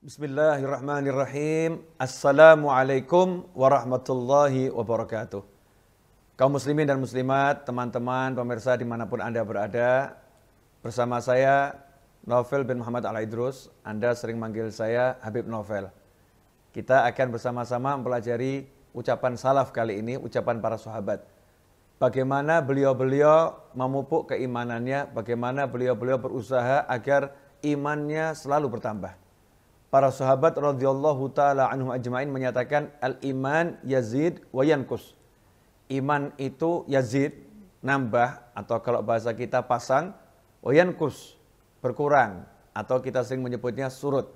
Bismillahirrahmanirrahim. Assalamualaikum warahmatullahi wabarakatuh. Kaum muslimin dan muslimat, teman-teman, pemirsa dimanapun Anda berada, bersama saya Novel bin Muhammad Al-Idrus, Anda sering manggil saya Habib Novel. Kita akan bersama-sama mempelajari ucapan salaf kali ini, ucapan para sahabat. Bagaimana beliau-beliau memupuk keimanannya, bagaimana beliau-beliau berusaha agar imannya selalu bertambah para sahabat radhiyallahu taala anhum ajmain menyatakan al iman yazid wa yankus. Iman itu yazid nambah atau kalau bahasa kita pasang wa yankus berkurang atau kita sering menyebutnya surut.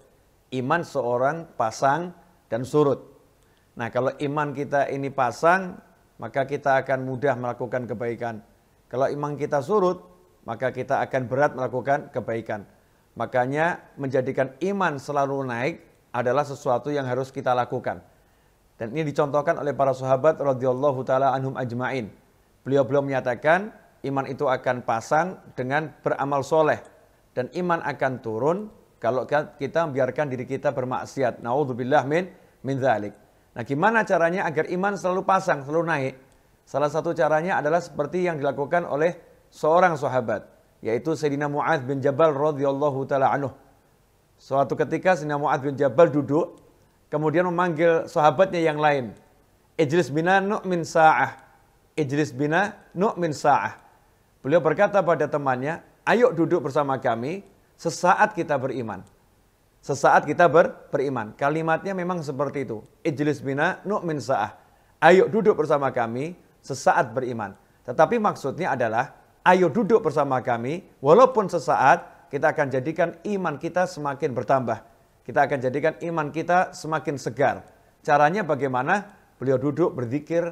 Iman seorang pasang dan surut. Nah, kalau iman kita ini pasang, maka kita akan mudah melakukan kebaikan. Kalau iman kita surut, maka kita akan berat melakukan kebaikan. Makanya menjadikan iman selalu naik adalah sesuatu yang harus kita lakukan. Dan ini dicontohkan oleh para sahabat radhiyallahu taala anhum ajmain. beliau belum menyatakan iman itu akan pasang dengan beramal soleh dan iman akan turun kalau kita membiarkan diri kita bermaksiat. Nauzubillah min min dzalik. Nah, gimana caranya agar iman selalu pasang, selalu naik? Salah satu caranya adalah seperti yang dilakukan oleh seorang sahabat yaitu Sayyidina Mu'ad bin Jabal radhiyallahu taala anhu. Suatu ketika Sayyidina Mu'ad bin Jabal duduk kemudian memanggil sahabatnya yang lain. Ijlis bina nu'min sa'ah. Ijlis bina nu'min sa'ah. Beliau berkata pada temannya, ayo duduk bersama kami sesaat kita beriman. Sesaat kita ber, beriman. Kalimatnya memang seperti itu. Ijlis bina nu'min sa'ah. Ayo duduk bersama kami sesaat beriman. Tetapi maksudnya adalah Ayo duduk bersama kami, walaupun sesaat kita akan jadikan iman kita semakin bertambah. Kita akan jadikan iman kita semakin segar. Caranya bagaimana? Beliau duduk berzikir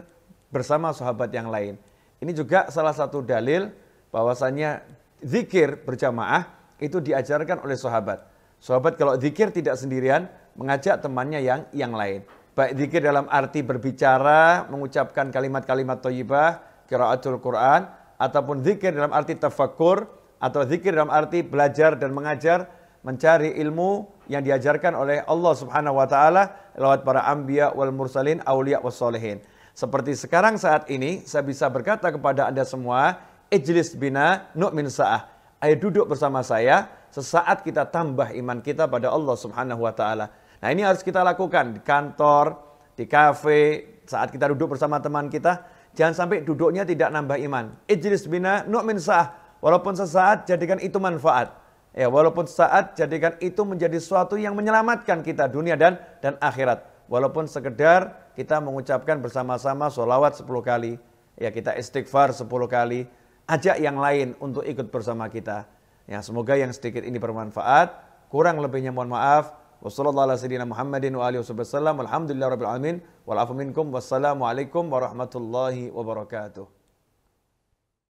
bersama sahabat yang lain. Ini juga salah satu dalil bahwasanya zikir berjamaah itu diajarkan oleh sahabat. Sahabat kalau zikir tidak sendirian, mengajak temannya yang yang lain. Baik zikir dalam arti berbicara, mengucapkan kalimat-kalimat thayyibah, qiraatul Quran ataupun zikir dalam arti tafakur atau zikir dalam arti belajar dan mengajar mencari ilmu yang diajarkan oleh Allah Subhanahu wa taala lewat para anbiya wal mursalin, aulia was solehin. Seperti sekarang saat ini saya bisa berkata kepada Anda semua, ijlis bina nu'min sa'ah. Ayo duduk bersama saya, sesaat kita tambah iman kita pada Allah Subhanahu wa taala. Nah, ini harus kita lakukan di kantor, di kafe, saat kita duduk bersama teman kita, Jangan sampai duduknya tidak nambah iman. Ijlis bina nu'min sah. Walaupun sesaat, jadikan itu manfaat. Ya, walaupun sesaat, jadikan itu menjadi sesuatu yang menyelamatkan kita dunia dan dan akhirat. Walaupun sekedar kita mengucapkan bersama-sama sholawat 10 kali. Ya, kita istighfar 10 kali. Ajak yang lain untuk ikut bersama kita. Ya, semoga yang sedikit ini bermanfaat. Kurang lebihnya mohon maaf. وصلى الله على سيدنا محمد وآله وصحبه وسلم والحمد لله رب العالمين والعفو منكم والسلام عليكم ورحمة الله وبركاته